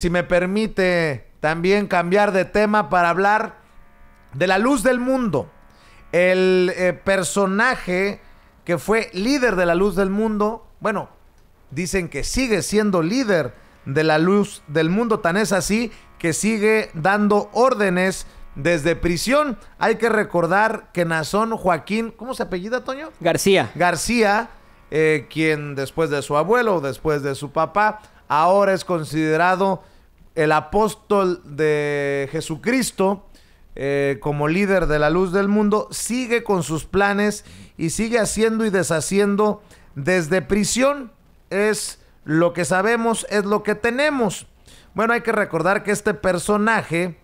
si me permite también cambiar de tema para hablar de la luz del mundo. El eh, personaje que fue líder de la luz del mundo, bueno, dicen que sigue siendo líder de la luz del mundo, tan es así que sigue dando órdenes desde prisión. Hay que recordar que Nazón Joaquín, ¿cómo se apellida, Toño? García. García eh, quien después de su abuelo, después de su papá, ahora es considerado el apóstol de Jesucristo eh, como líder de la luz del mundo, sigue con sus planes y sigue haciendo y deshaciendo desde prisión. Es lo que sabemos, es lo que tenemos. Bueno, hay que recordar que este personaje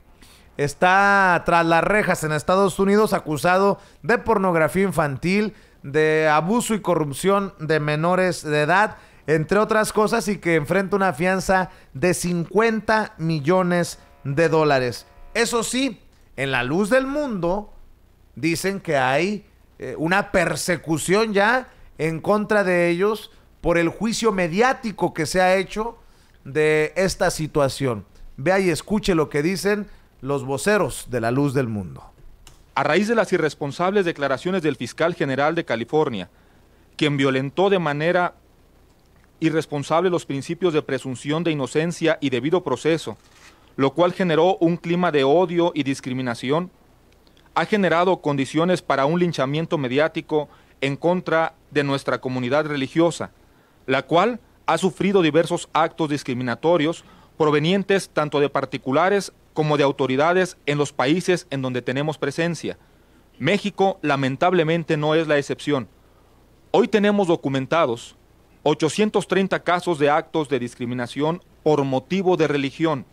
está tras las rejas en Estados Unidos acusado de pornografía infantil, de abuso y corrupción de menores de edad, entre otras cosas, y que enfrenta una fianza de 50 millones de dólares. Eso sí, en la luz del mundo, dicen que hay eh, una persecución ya en contra de ellos por el juicio mediático que se ha hecho de esta situación. Vea y escuche lo que dicen los voceros de la luz del mundo a raíz de las irresponsables declaraciones del fiscal general de California, quien violentó de manera irresponsable los principios de presunción de inocencia y debido proceso, lo cual generó un clima de odio y discriminación, ha generado condiciones para un linchamiento mediático en contra de nuestra comunidad religiosa, la cual ha sufrido diversos actos discriminatorios provenientes tanto de particulares como de autoridades en los países en donde tenemos presencia. México lamentablemente no es la excepción. Hoy tenemos documentados 830 casos de actos de discriminación por motivo de religión.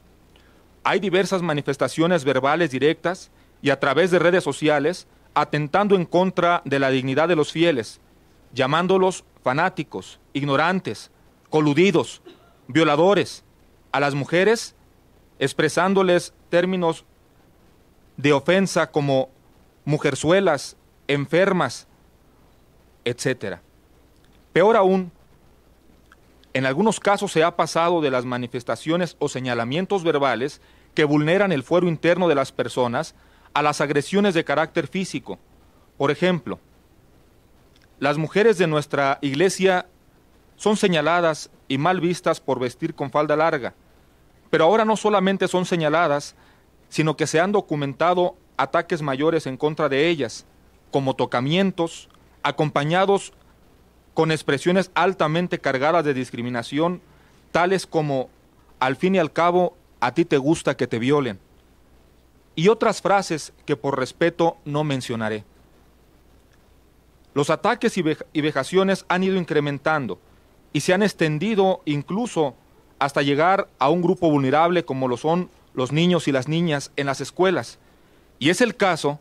Hay diversas manifestaciones verbales directas y a través de redes sociales atentando en contra de la dignidad de los fieles, llamándolos fanáticos, ignorantes, coludidos, violadores. A las mujeres expresándoles términos de ofensa como mujerzuelas, enfermas, etc. Peor aún, en algunos casos se ha pasado de las manifestaciones o señalamientos verbales que vulneran el fuero interno de las personas a las agresiones de carácter físico. Por ejemplo, las mujeres de nuestra iglesia son señaladas y mal vistas por vestir con falda larga, pero ahora no solamente son señaladas, sino que se han documentado ataques mayores en contra de ellas, como tocamientos, acompañados con expresiones altamente cargadas de discriminación, tales como, al fin y al cabo, a ti te gusta que te violen, y otras frases que por respeto no mencionaré. Los ataques y, vejaciones han ido incrementando y se han extendido incluso hasta llegar a un grupo vulnerable como lo son los niños y las niñas en las escuelas. Y es el caso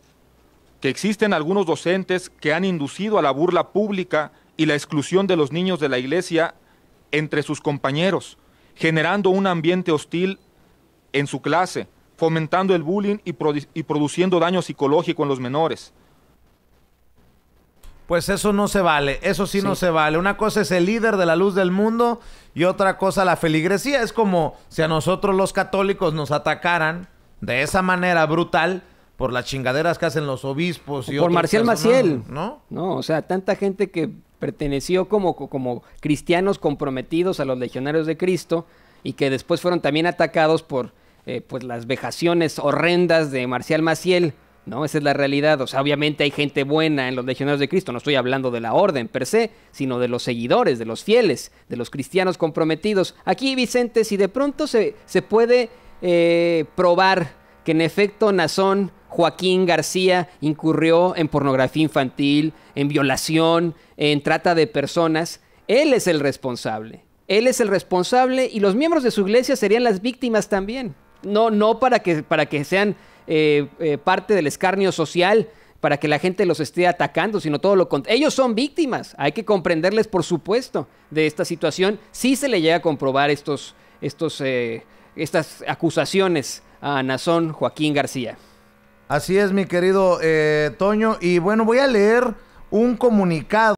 que existen algunos docentes que han inducido a la burla pública y la exclusión de los niños de la iglesia entre sus compañeros, generando un ambiente hostil en su clase, fomentando el bullying y, produciendo daño psicológico en los menores. Pues eso no se vale, eso sí, no se vale. Una cosa es el líder de la luz del mundo y otra cosa la feligresía. Es como si a nosotros los católicos nos atacaran de esa manera brutal por las chingaderas que hacen los obispos y Por Marcial Maciel. ¿No? No, o sea, tanta gente que perteneció como, como cristianos comprometidos a los legionarios de Cristo y que después fueron también atacados por eh, pues las vejaciones horrendas de Marcial Maciel. ¿no? Esa es la realidad. O sea, obviamente hay gente buena en los legionarios de Cristo. No estoy hablando de la orden per se, sino de los seguidores, de los fieles, de los cristianos comprometidos. Aquí, Vicente, si de pronto se, se puede eh, probar que en efecto Nazón Joaquín García incurrió en pornografía infantil, en violación, en trata de personas, él es el responsable. Él es el responsable y los miembros de su iglesia serían las víctimas también. No, no para que, para que sean eh, eh, parte del escarnio social para que la gente los esté atacando, sino todo lo contrario. Ellos son víctimas, hay que comprenderles, por supuesto, de esta situación, si sí se le llega a comprobar estos, estos, eh, estas acusaciones a Nazón Joaquín García. Así es, mi querido Toño, y bueno, voy a leer un comunicado.